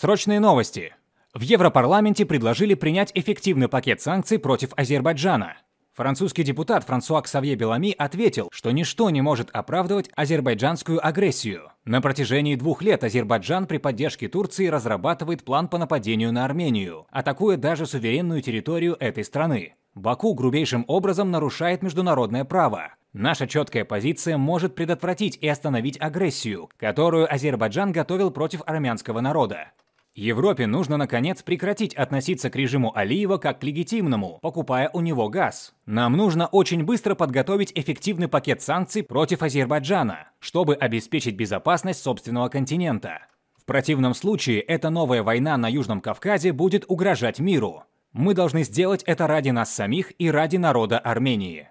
Срочные новости. В Европарламенте предложили принять эффективный пакет санкций против Азербайджана. Французский депутат Франсуа Ксавье Белами ответил, что ничто не может оправдывать азербайджанскую агрессию. На протяжении двух лет Азербайджан при поддержке Турции разрабатывает план по нападению на Армению, атакуя даже суверенную территорию этой страны. Баку грубейшим образом нарушает международное право. Наша четкая позиция может предотвратить и остановить агрессию, которую Азербайджан готовил против армянского народа. Европе нужно, наконец, прекратить относиться к режиму Алиева как к легитимному, покупая у него газ. Нам нужно очень быстро подготовить эффективный пакет санкций против Азербайджана, чтобы обеспечить безопасность собственного континента. В противном случае эта новая война на Южном Кавказе будет угрожать миру. Мы должны сделать это ради нас самих и ради народа Армении.